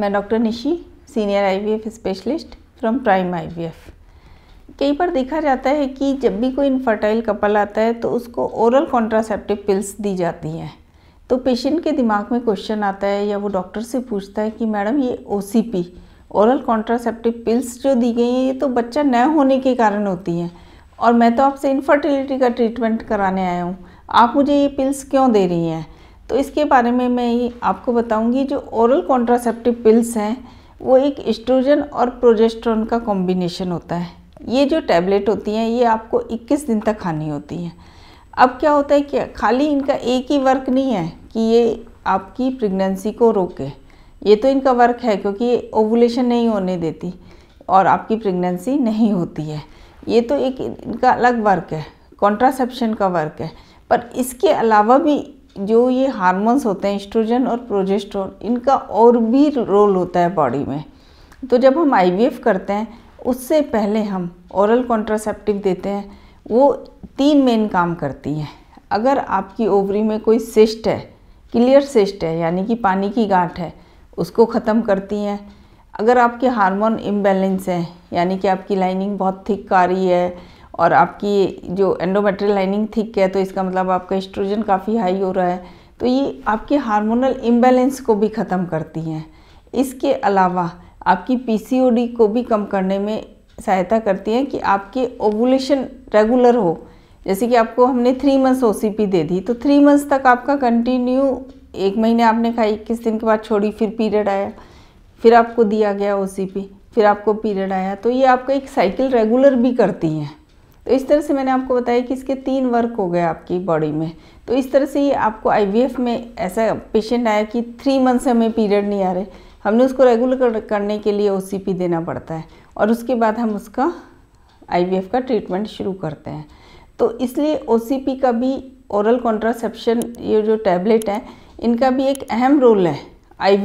मैं doctor Nishi senior IVF specialist from Prime IVF कई बार देखा जाता है कि जब भी कोई इनफर्टाइल कपल आता है तो उसको ओरल कॉन्ट्रासेप्टिव पिल्स दी जाती हैं तो पेशेंट के दिमाग में क्वेश्चन आता है या वो डॉक्टर से पूछता है कि मैडम ये ओ ओरल कॉन्ट्रासेप्टिव पिल्स जो दी गई हैं ये तो बच्चा न होने के कारण होती हैं और मैं तो आपसे इनफर्टिलिटी का ट्रीटमेंट कराने आया हूँ आप मुझे ये पिल्स क्यों दे रही हैं तो इसके बारे में मैं आपको बताऊंगी जो ओरल कॉन्ट्रासेप्टिव पिल्स हैं वो एक स्ट्रोजन और प्रोजेस्ट्रॉन का कॉम्बिनेशन होता है ये जो टैबलेट होती हैं ये आपको 21 दिन तक खानी होती हैं अब क्या होता है कि खाली इनका एक ही वर्क नहीं है कि ये आपकी प्रेगनेंसी को रोके ये तो इनका वर्क है क्योंकि ये ओवुलेशन नहीं होने देती और आपकी प्रेगनेंसी नहीं होती है ये तो एक इनका अलग वर्क है कॉन्ट्रासेप्शन का वर्क है पर इसके अलावा भी जो ये हार्मोन्स होते हैं एस्ट्रोजन और प्रोजेस्ट्रोन इनका और भी रोल होता है बॉडी में तो जब हम आईवीएफ करते हैं उससे पहले हम ओरल कॉन्ट्रासेप्टिव देते हैं वो तीन मेन काम करती हैं अगर आपकी ओवरी में कोई सिस्ट है क्लियर सिस्ट है यानी कि पानी की गांठ है उसको ख़त्म करती हैं अगर आपके हार्मोन इम्बेलेंस हैं यानी कि आपकी लाइनिंग बहुत थिक आ रही है और आपकी जो एंडोमेट्रियल लाइनिंग थिक है तो इसका मतलब आपका एस्ट्रोजन काफ़ी हाई हो रहा है तो ये आपके हार्मोनल इम्बेलेंस को भी ख़त्म करती हैं इसके अलावा आपकी पीसीओडी को भी कम करने में सहायता करती हैं कि आपके ओवुलेशन रेगुलर हो जैसे कि आपको हमने थ्री मंथ्स ओ दे दी तो थ्री मंथ्स तक आपका कंटिन्यू एक महीने आपने खाई इक्कीस दिन के बाद छोड़ी फिर पीरियड आया फिर आपको दिया गया ओ फिर आपको पीरियड आया तो ये आपका एक साइकिल रेगुलर भी करती हैं तो इस तरह से मैंने आपको बताया कि इसके तीन वर्क हो गए आपकी बॉडी में तो इस तरह से ही आपको आईवीएफ में ऐसा पेशेंट आया कि थ्री मंथ से हमें पीरियड नहीं आ रहे हमने उसको रेगुलर करने के लिए ओ देना पड़ता है और उसके बाद हम उसका आई का ट्रीटमेंट शुरू करते हैं तो इसलिए ओ का भी ओरल कॉन्ट्रासेप्शन ये जो टैबलेट है इनका भी एक अहम रोल है आई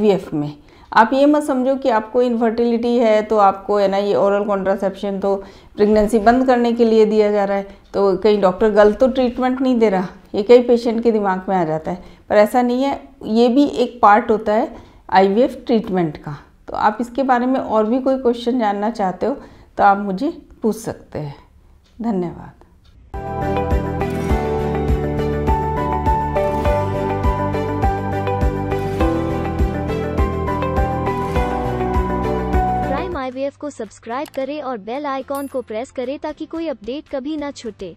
में आप ये मत समझो कि आपको इनफर्टिलिटी है तो आपको है ना ये ओरल कॉन्ट्रासेप्शन तो प्रेगनेंसी बंद करने के लिए दिया जा रहा है तो कहीं डॉक्टर गलत तो ट्रीटमेंट नहीं दे रहा ये कई पेशेंट के दिमाग में आ जाता है पर ऐसा नहीं है ये भी एक पार्ट होता है आईवीएफ ट्रीटमेंट का तो आप इसके बारे में और भी कोई क्वेश्चन जानना चाहते हो तो आप मुझे पूछ सकते हैं धन्यवाद माईवीएफ को सब्सक्राइब करें और बेल आइकॉन को प्रेस करें ताकि कोई अपडेट कभी न छूटे